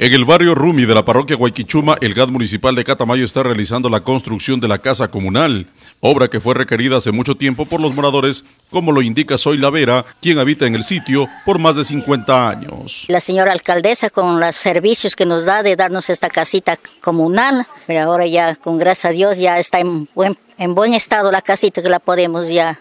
En el barrio Rumi de la parroquia Guayquichuma, el GAD municipal de Catamayo está realizando la construcción de la casa comunal, obra que fue requerida hace mucho tiempo por los moradores, como lo indica Soy Vera, quien habita en el sitio por más de 50 años. La señora alcaldesa con los servicios que nos da de darnos esta casita comunal, pero ahora ya con gracias a Dios ya está en buen estado la casita que la podemos ya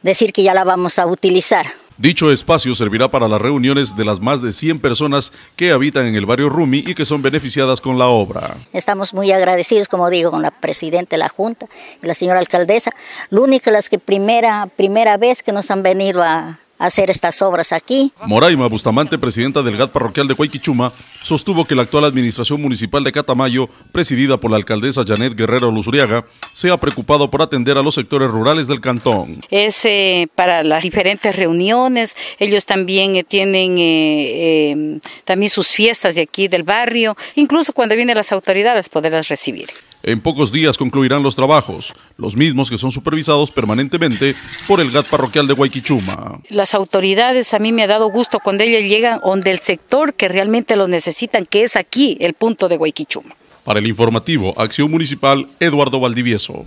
decir que ya la vamos a utilizar. Dicho espacio servirá para las reuniones de las más de 100 personas que habitan en el barrio Rumi y que son beneficiadas con la obra. Estamos muy agradecidos, como digo, con la presidenta de la Junta y la señora alcaldesa, la única las que primera, primera vez que nos han venido a hacer estas obras aquí. Moraima Bustamante, presidenta del GAT parroquial de Huayquichuma, sostuvo que la actual administración municipal de Catamayo, presidida por la alcaldesa Janet Guerrero Luzuriaga, se ha preocupado por atender a los sectores rurales del cantón. Es eh, para las diferentes reuniones, ellos también eh, tienen eh, em, también sus fiestas de aquí del barrio, incluso cuando vienen las autoridades poderlas recibir. En pocos días concluirán los trabajos, los mismos que son supervisados permanentemente por el GAT parroquial de Guayquichuma. Las autoridades, a mí me ha dado gusto cuando ellas llegan donde el sector que realmente los necesitan, que es aquí el punto de Guayquichuma. Para el informativo, Acción Municipal, Eduardo Valdivieso.